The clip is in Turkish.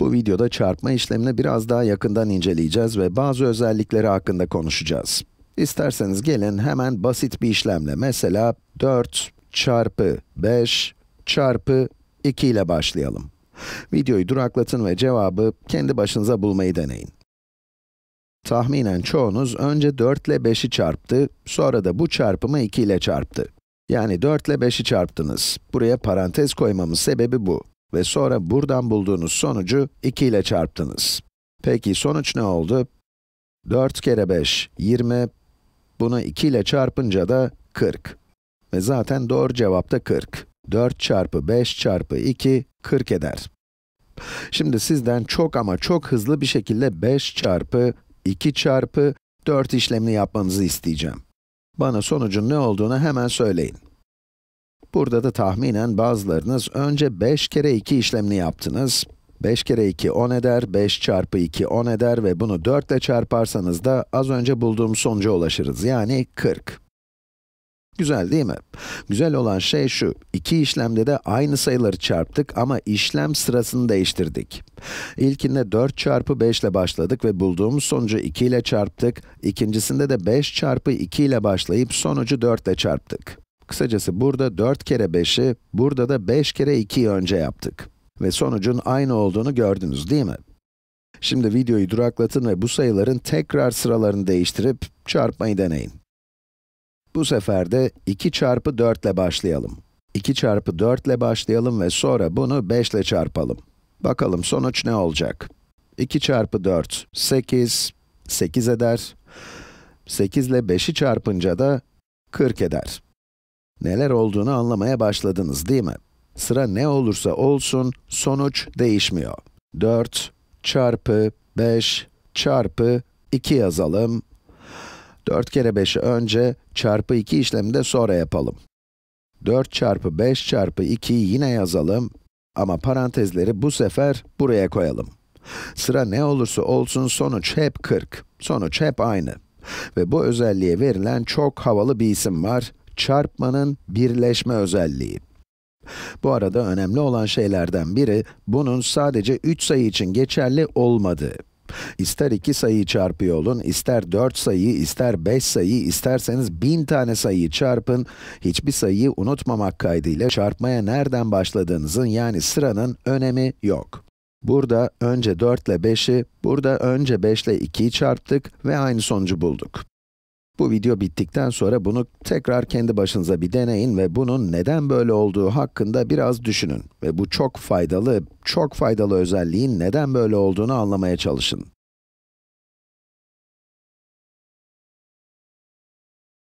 Bu videoda çarpma işlemini biraz daha yakından inceleyeceğiz ve bazı özellikleri hakkında konuşacağız. İsterseniz gelin hemen basit bir işlemle, mesela 4 çarpı 5 çarpı 2 ile başlayalım. Videoyu duraklatın ve cevabı kendi başınıza bulmayı deneyin. Tahminen çoğunuz önce 4 ile 5'i çarptı, sonra da bu çarpımı 2 ile çarptı. Yani 4 ile 5'i çarptınız. Buraya parantez koymamın sebebi bu ve sonra buradan bulduğunuz sonucu 2 ile çarptınız. Peki sonuç ne oldu? 4 kere 5, 20. Bunu 2 ile çarpınca da 40. Ve zaten doğru cevap da 40. 4 çarpı 5 çarpı 2, 40 eder. Şimdi sizden çok ama çok hızlı bir şekilde 5 çarpı 2 çarpı 4 işlemini yapmanızı isteyeceğim. Bana sonucun ne olduğunu hemen söyleyin. Burada da tahminen bazılarınız önce 5 kere 2 işlemini yaptınız. 5 kere 2 10 eder, 5 çarpı 2 10 eder ve bunu 4 ile çarparsanız da az önce bulduğum sonuca ulaşırız. Yani 40. Güzel değil mi? Güzel olan şey şu, iki işlemde de aynı sayıları çarptık ama işlem sırasını değiştirdik. İlkinde 4 çarpı 5 ile başladık ve bulduğumuz sonucu 2 ile çarptık. İkincisinde de 5 çarpı 2 ile başlayıp sonucu 4 ile çarptık. Kısacası burada 4 kere 5'i, burada da 5 kere 2'yi önce yaptık. Ve sonucun aynı olduğunu gördünüz değil mi? Şimdi videoyu duraklatın ve bu sayıların tekrar sıralarını değiştirip çarpmayı deneyin. Bu sefer de 2 çarpı 4 ile başlayalım. 2 çarpı 4 ile başlayalım ve sonra bunu 5 ile çarpalım. Bakalım sonuç ne olacak? 2 çarpı 4, 8, 8 eder. 8 ile 5'i çarpınca da 40 eder. Neler olduğunu anlamaya başladınız değil mi? Sıra ne olursa olsun, sonuç değişmiyor. 4 çarpı 5 çarpı 2 yazalım. 4 kere 5'i önce, çarpı 2 işlemi de sonra yapalım. 4 çarpı 5 çarpı 2'yi yine yazalım. Ama parantezleri bu sefer buraya koyalım. Sıra ne olursa olsun sonuç hep 40. Sonuç hep aynı. Ve bu özelliğe verilen çok havalı bir isim var çarpmanın birleşme özelliği. Bu arada önemli olan şeylerden biri, bunun sadece 3 sayı için geçerli olmadığı. İster 2 sayıyı çarpıyor olun, ister 4 sayıyı, ister 5 sayıyı, isterseniz 1000 tane sayıyı çarpın, hiçbir sayıyı unutmamak kaydıyla çarpmaya nereden başladığınızın yani sıranın önemi yok. Burada önce 4 ile 5'i, burada önce 5 ile 2'yi çarptık ve aynı sonucu bulduk. Bu video bittikten sonra bunu tekrar kendi başınıza bir deneyin ve bunun neden böyle olduğu hakkında biraz düşünün. Ve bu çok faydalı, çok faydalı özelliğin neden böyle olduğunu anlamaya çalışın.